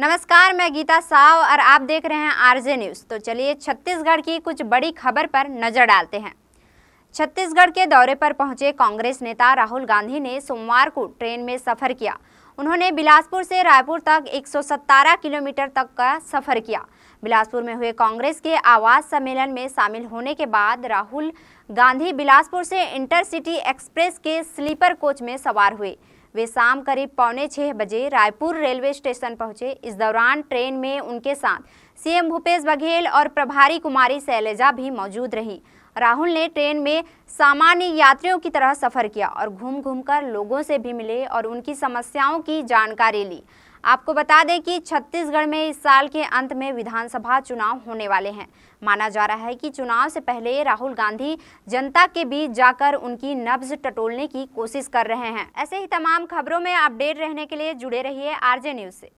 नमस्कार मैं गीता साव और आप देख रहे हैं आरजे न्यूज़ तो चलिए छत्तीसगढ़ की कुछ बड़ी खबर पर नज़र डालते हैं छत्तीसगढ़ के दौरे पर पहुंचे कांग्रेस नेता राहुल गांधी ने सोमवार को ट्रेन में सफ़र किया उन्होंने बिलासपुर से रायपुर तक 117 किलोमीटर तक का सफ़र किया बिलासपुर में हुए कांग्रेस के आवाज सम्मेलन में शामिल होने के बाद राहुल गांधी बिलासपुर से इंटरसिटी एक्सप्रेस के स्लीपर कोच में सवार हुए वे शाम करीब पौने छः बजे रायपुर रेलवे स्टेशन पहुंचे इस दौरान ट्रेन में उनके साथ सीएम भूपेश बघेल और प्रभारी कुमारी शैलेजा भी मौजूद रहीं राहुल ने ट्रेन में सामान्य यात्रियों की तरह सफ़र किया और घूम घूम कर लोगों से भी मिले और उनकी समस्याओं की जानकारी ली आपको बता दें कि छत्तीसगढ़ में इस साल के अंत में विधानसभा चुनाव होने वाले हैं माना जा रहा है कि चुनाव से पहले राहुल गांधी जनता के बीच जाकर उनकी नब्ज टटोलने की कोशिश कर रहे हैं ऐसे ही तमाम खबरों में अपडेट रहने के लिए जुड़े रहिए आरजे न्यूज से